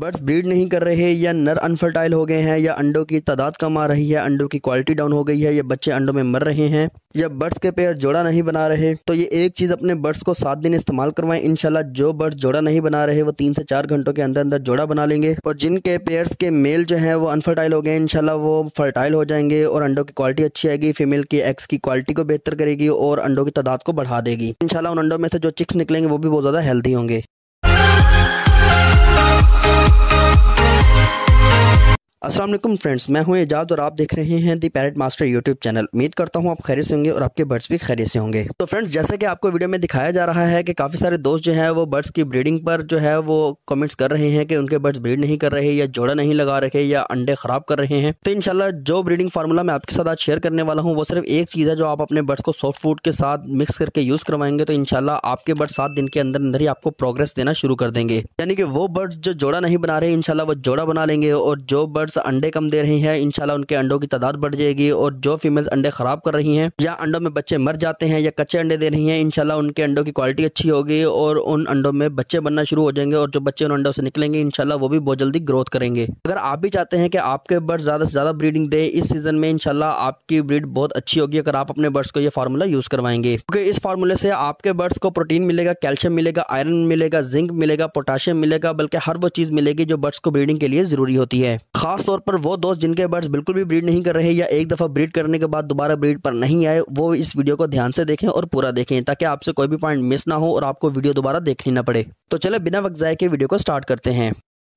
birds breed नहीं कर रहे या नर अनफर्टाइल हो गए हैं या अंडों की तादाद कम आ रही है अंडों की क्वालिटी डाउन हो गई है या बच्चे अंडों में मर रहे हैं या बर्ड्स के पेयर जोड़ा नहीं बना रहे तो ये एक चीज़ अपने बर्ड्स को सात दिन इस्तेमाल करवाएं इनशाला जो बर्ड्स जोड़ा नहीं बना रहे वो तीन से चार घंटों के अंदर अंदर जोड़ा बना लेंगे और जिनके पेयर्स के मेल जो है वो अनफर्टाइल हो गए इनशाला वो फर्टाइल हो जाएंगे और अंडों की क्वालिटी अच्छी आएगी फीमेल की एक्स की क्वालिटी को बेहतर करेगी और अंडों की तादाद को बढ़ा देगी इनशाला उन अंडों में से जो चिक्स निकलेंगे वो भी बहुत ज़्यादा हेल्थी होंगे असलम फ्रेंड्स मैं हूं एजाज और आप देख रहे हैं the parrot master YouTube channel उम्मीद करता हूं आप खैर से होंगे और आपके बर्ड्स भी खैर से होंगे तो फ्रेंड्स जैसे कि आपको वीडियो में दिखाया जा रहा है कि काफ़ी सारे दोस्त जो है वो बर्ड्स की ब्रीडिंग पर जो है वो कमेंट्स कर रहे हैं कि उनके बर्ड्स ब्रीड नहीं कर रहे या जोड़ा नहीं लगा रहे या अंडे खराब कर रहे हैं तो इनशाला जो ब्रीडिंग फार्मूला मैं आपके साथ आज शेयर करने वाला हूँ वो सिर्फ एक चीज़ है जो आप अपने बर्ड्स को सॉफ्ट फूड के साथ मिक्स करके यूज़ करवाएंगे तो इनशाला आपके बर्ड सात दिन के अंदर अंदर ही आपको प्रोग्रेस देना शुरू कर देंगे यानी कि वो बर्ड्स जो जोड़ा नहीं बना रहे इनशाला वो जोड़ा बना लेंगे और जो बर्ड्स मेल्स अंडे कम दे रही हैं इनशाला उनके अंडों की तादाद बढ़ जाएगी और जो फीमेल्स अंडे खराब कर रही हैं या अंडों में बच्चे मर जाते हैं या कच्चे अंडे दे रही हैं इनशाला उनके अंडों की क्वालिटी अच्छी होगी और उन अंडों में बच्चे बनना शुरू हो जाएंगे और जो बच्चे उन अंडों से निकलेंगे इनशाला वो भी बहुत जल्दी ग्रोथ करेंगे अगर आप भी चाहते हैं कि आपके बर्ड ज़्यादा से ज़्यादा ब्रीडिंग दे इस सीज़न में इनशाला आपकी ब्रीड बहुत अच्छी होगी अगर आप अपने बर्ड्स को यह फार्मूला यूज़ करवाएंगे क्योंकि इस फार्मूले से आपके बर्ड्स को प्रोटीन मिलेगा कैल्शियम मिलेगा आयरन मिलेगा जिंक मिलेगा पोटाशियम मिलेगा बल्कि हर वो चीज़ मिलेगी जो बर्ड्स को ब्रीडिंग के लिए ज़रूरी होती है खास खासतौर पर वो दोस्त जिनके बर्ड्स बिल्कुल भी ब्रीड नहीं कर रहे या एक दफ़ा ब्रीड करने के बाद दोबारा ब्रीड पर नहीं आए वो इस वीडियो को ध्यान से देखें और पूरा देखें ताकि आपसे कोई भी पॉइंट मिस ना हो और आपको वीडियो दोबारा देखनी ना पड़े तो चले बिना वक्त जाए के वीडियो को स्टार्ट करते हैं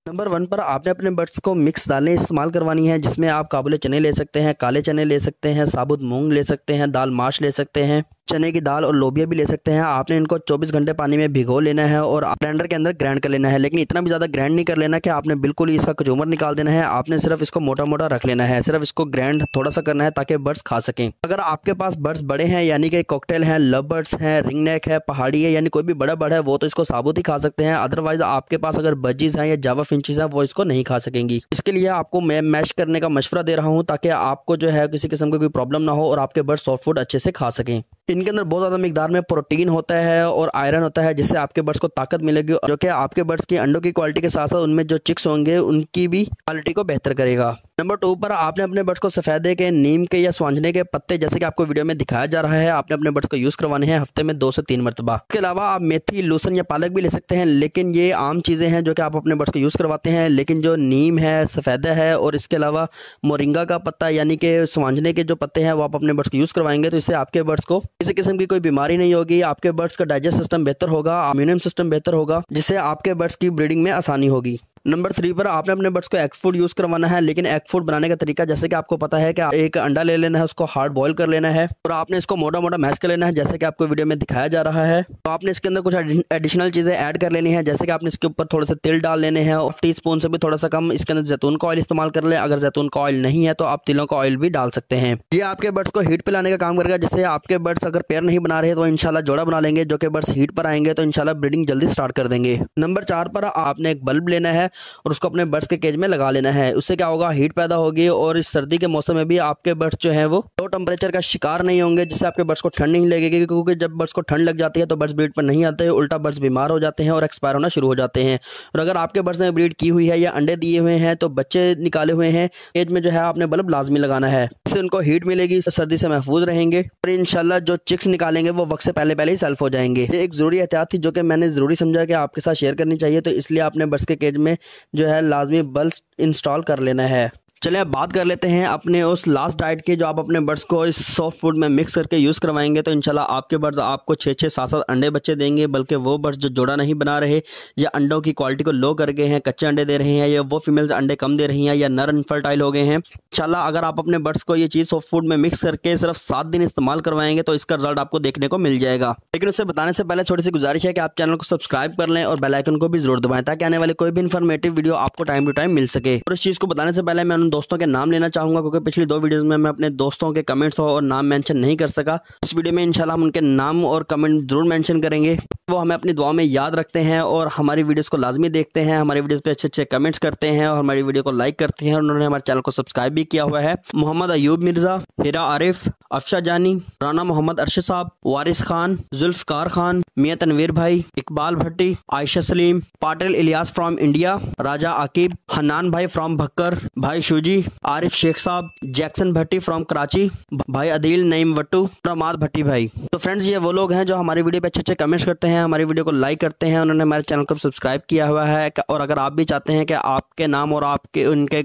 नंबर वन पर आपने अपने बर्ड्स को मिक्स दालें इस्तेमाल करवानी है जिसमें आप काबुले चने ले सकते हैं काले चने ले सकते हैं साबुत मूंग ले सकते हैं दाल माश ले सकते हैं चने की दाल और लोबिया भी ले सकते हैं आपने इनको 24 घंटे पानी में भिगो लेना है और ब्लेंडर के अंदर ग्राइंड कर लेना है लेकिन इतना भी ज़्यादा ग्राइंड नहीं कर लेना कि आपने बिल्कुल ही इसका कचूमर निकाल देना है आपने सिर्फ इसको मोटा मोटा रख लेना है सिर्फ इसको ग्राइंड थोड़ा सा करना है ताकि बर्ड्स खा सकें अगर आपके पास बर्ड्स बड़े हैं यानी कि कॉकटेल है लव बर्ड्स है रिंग नेक है पहाड़ी है यानी कोई भी बड़ा बर्ड है वो तो इसको साबुत ही खा सकते हैं अदरवाइज आपके पास अगर बजीज है या जावा फिंचज है वो इसको नहीं खा सकेंगी इसके लिए आपको मैं मैश करने का मशवरा दे रहा हूँ ताकि आपको जो है किसी किस्म की कोई प्रॉब्लम ना हो और आपके बर्ड सॉफ्ट फूड अच्छे से खा सकें इनके अंदर बहुत ज़्यादा मिकदार में प्रोटीन होता है और आयरन होता है जिससे आपके बर्ड्स को ताकत मिलेगी जो कि आपके बर्ड्स की अंडों की क्वालिटी के साथ साथ उनमें जो चिक्स होंगे उनकी भी क्वालिटी को बेहतर करेगा नंबर टू पर आपने अपने बर्ड्स को सफ़ेदे के नीम के या स्वांझने के पत्ते जैसे कि आपको वीडियो में दिखाया जा रहा है आपने अपने बर्ड्स को यूज़ करवाने हैं हफ्ते में दो से तीन मरतबा इसके अलावा आप मेथी लूसन या पालक भी ले सकते हैं लेकिन ये आम चीज़ें हैं जो कि आप अपने बर्ड्स को यूज़ करवाते हैं लेकिन जो नीम है सफ़ेदा है और इसके अलावा मोरिंगा का पत्ता यानी कि स्वांझने के जो पत्ते हैं वो आप अपने बर्ड्स को यूज़ करवाएंगे तो इससे आपके बर्ड्स को किसी किस्म की कोई बीमारी नहीं होगी आपके बर्ड्स का डाइजेस्ट सिस्टम बेहतर होगा इम्यूनियम सिस्टम बेहतर होगा जिससे आपके बर्ड्स की ब्रीडिंग में आसानी होगी नंबर थ्री पर आपने अपने बर्ड्स को एग फूड यूज़ करवाना है लेकिन एग फूड बनाने का तरीका जैसे कि आपको पता है कि एक अंडा ले लेना है उसको हार्ड बॉयल कर लेना है और आपने इसको मोटा मोटा मैश कर लेना है जैसे कि आपको वीडियो में दिखाया जा रहा है तो आपने इसके अंदर कुछ एडिशनल चीज़ें ऐड कर लेनी है जैसे कि आपने इसके ऊपर थोड़े से तिल डाल लेने हैं और टी स्पून से भी थोड़ा सा कम इसके अंदर जैतून का ऑयल इस्तेमाल कर ले अगर जैतून का ऑयल नहीं है तो आप तिलों का ऑयल भी डाल सकते हैं ये आपके बर्ड्स को हीट पे लाने का काम करेगा जैसे आपके बर्ड्स अगर पेयर नहीं बना रहे तो इनशाला जोड़ा बना लेंगे जो कि बर्ड्स हीट पर आएंगे तो इनशाला ब्रीडिंग जल्दी स्टार्ट कर देंगे नंबर चार पर आपने एक बल्ब लेना है और उसको अपने बर्ड्स के केज में लगा लेना है उससे क्या होगा हीट पैदा होगी और इस सर्दी के मौसम में भी आपके बर्ड्स जो है वो लो टेम्परेचर का शिकार नहीं होंगे जिससे आपके बर्ड्स को ठंड नहीं लगेगी क्योंकि जब बर्ड्स को ठंड लग जाती है तो बर्ड्स ब्रीड पर नहीं आते उल्टा बर्ड्स बीमार हो जाते हैं और एक्सपायर होना शुरू हो जाते हैं और अगर आपके बर्ड्स ने ब्रीड की हुई है या अंडे दिए हुए हैं तो बच्चे निकाले हुए हैं केज में जो है आपने बल्ब लाजमी लगाना है इससे उनको हीट मिलेगी सर्दी से महफूज रहेंगे और इनशाला जो चिक्स निकालेंगे वो वक्त से पहले पहले ही सेल्फ हो जाएंगे ये एक जरूरी एहतियात थी जो कि मैंने जरूरी समझा कि आपके साथ शेयर करनी चाहिए तो इसलिए आपने बर्ड्स के केज में जो है लाजमी बल्ब इंस्टॉल कर लेना है चले अब बात कर लेते हैं अपने उस लास्ट डाइट के जो आप अपने बर्ड्स को इस सॉफ्ट फूड में मिक्स करके यूज़ करवाएंगे तो इंशाल्लाह आपके बर्ड्स आपको छः छः सात सात अंडे बच्चे देंगे बल्कि वो बर्ड्स जो जोड़ा नहीं बना रहे या अंडों की क्वालिटी को लो कर गए हैं कच्चे अंडे दे रहे हैं या वो फीमेल्स अंडे कम दे रही हैं या नर इनफर्टाइल हो गए हैं इंशाल्लाह अगर आप अपने बर्ड्स को ये चीज़ सॉफ्ट फूड में मिक्स करके सिर्फ सात दिन इस्तेमाल करवाएंगे तो इसका रिजल्ट आपको देखने को मिल जाएगा लेकिन उससे बताने से पहले छोटी सी गुजारिश है कि आप चैनल को सब्सक्राइब कर लें और बेलाइकन को भी जरूर दबाएं ताकि आने वाले कोई भी इन्फॉर्मेटिव वीडियो आपको टाइम टू टाइम मिल सके और इस चीज़ को बताने से पहले मैं उन दोस्तों के नाम लेना चाहूंगा क्योंकि पिछली दो वीडियोस में मैं अपने दोस्तों के कमेंट्स और नाम मेंशन नहीं कर सका इस वीडियो में इंशाल्लाह हम उनके नाम और कमेंट जरूर मेंशन करेंगे वो हमें अपनी दुआ में याद रखते हैं और हमारी वीडियोस को लाजमी देखते हैं हमारी वीडियोज़ पे अच्छे अच्छे कमेंट्स करते हैं और हमारी वीडियो को लाइक करते हैं उन्होंने हमारे चैनल को सब्सक्राइब भी किया हुआ है मोहम्मद अयूब मिर्ज़ा हिरा आरिफ अफशा जानी राना मोहम्मद अरशद साहब वारिस खान जुल्फकार खान मियाँ तनवीर भाई इकबाल भट्टी आयशा सलीम पाटिल इलियास फ्राम इंडिया राजा आकिब हनान भाई फ्राम भक्कर भाई जी आरिफ शेख साहब जैक्सन भट्टी फ्रॉम कराची भाई अदील नईम वट्टू प्रमाद भट्टी भाई तो फ्रेंड्स ये वो लोग हैं जो हमारी वीडियो पे अच्छे अच्छे कमेंट्स करते हैं हमारी वीडियो को लाइक करते हैं उन्होंने हमारे चैनल को सब्सक्राइब किया हुआ है और अगर आप भी चाहते हैं कि आपके नाम और आपके उनके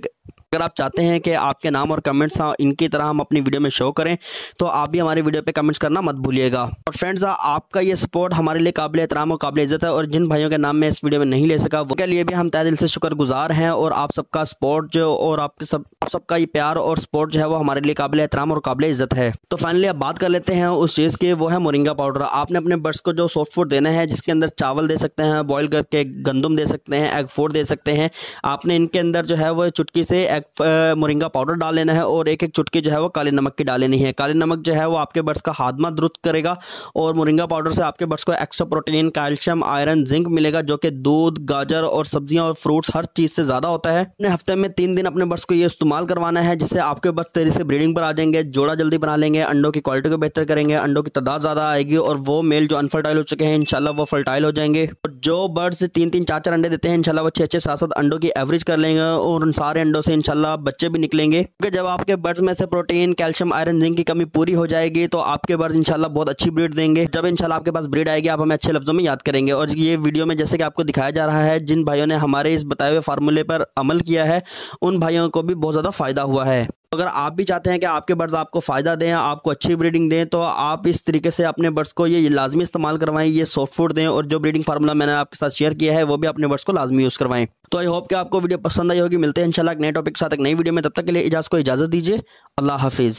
अगर आप चाहते हैं कि आपके नाम और कमेंट्स हाँ, इनकी तरह हम अपनी वीडियो में शो करें तो आप भी हमारी वीडियो पे कमेंट्स करना मत भूलिएगा और फ्रेंड्स हाँ, आपका ये सपोर्ट हमारे लिए काबिल एहतराम और काबिल इज़्ज़त है और जिन भाइयों के नाम मैं इस वीडियो में नहीं ले सका उनके लिए भी हम तय दिल से शुक्रगुजार हैं और आप सबका सपोर्ट जो और आपके सब सबका ये प्यार और सपोर्ट जो है वो हमारे लिए काबिल एहतराम और काबिल इज़्ज़त है तो फाइनली अब बात कर लेते हैं उस चीज़ की वो है मोरिंगा पाउडर आपने अपने बर्ड्स को जो सॉफ्ट फूड देना है जिसके अंदर चावल दे सकते हैं बॉयल करके गंदम दे सकते हैं एग फूड दे सकते हैं आपने इनके अंदर जो है वो चुटकी से ब्लैक मोरिंगा पाउडर डाल लेना है और एक एक चुटकी जो है वो काले नमक की डाल लेनी है काले नमक जो है वो आपके बर्ड्स का हादमा दुरुस्त करेगा और मोरिंगा पाउडर से आपके बर्ड्स को extra protein calcium iron zinc मिलेगा जो कि दूध गाजर और सब्जियां और फ्रूट्स हर चीज़ से ज़्यादा होता है अपने हफ्ते में तीन दिन अपने बर्ड्स को ये इस्तेमाल करवाना है जिससे आपके बर्ड्स तेजी से ब्रीडिंग पर आ जाएंगे जोड़ा जल्दी बना लेंगे अंडों की क्वालिटी को बेहतर करेंगे अंडों की तादाद ज़्यादा आएगी और वो मेल जो अनफर्टाइल हो चुके हैं इनशाला वो फर्टाइल हो जाएंगे जो बर्ड्स तीन तीन चार चार अंडे देते हैं इनशाला वो छः छः सात सात अंडों की एवरेज कर लेंगे और उन सारे अंडों से इनशाला इनशाला बच्चे भी निकलेंगे क्योंकि जब आपके बर्ड्स में से प्रोटीन कैल्शियम आयरन जिंक की कमी पूरी हो जाएगी तो आपके बर्ड्स इनशाला बहुत अच्छी ब्रीड देंगे जब इनशाला आपके पास ब्रीड आएगी आप हमें अच्छे लफ्जों में याद करेंगे और ये वीडियो में जैसे कि आपको दिखाया जा रहा है जिन भाइयों ने हमारे इस बताए हुए फार्मूले पर अमल किया है उन भाइयों को भी बहुत ज़्यादा फ़ायदा हुआ है अगर आप भी चाहते हैं कि आपके बर्ड्स आपको फ़ायदा दें आपको अच्छी ब्रीडिंग दें तो आप इस तरीके से अपने बर्ड्स को ये लाजमी इस्तेमाल करवाएं ये सॉफ्ट फूड दें और जो ब्रीडिंग फार्मूला मैंने आपके साथ शेयर किया है वो भी अपने बर्ड्स को लाजमी यूज़ करवाएं तो आई होप कि आपको वीडियो पसंद आई होगी मिलते हैं इनशाला एक नए टॉपिक के साथ एक नई वीडियो में तब तक के लिए इजाज़ को इजाज़त दीजिए अल्लाह हाफिज़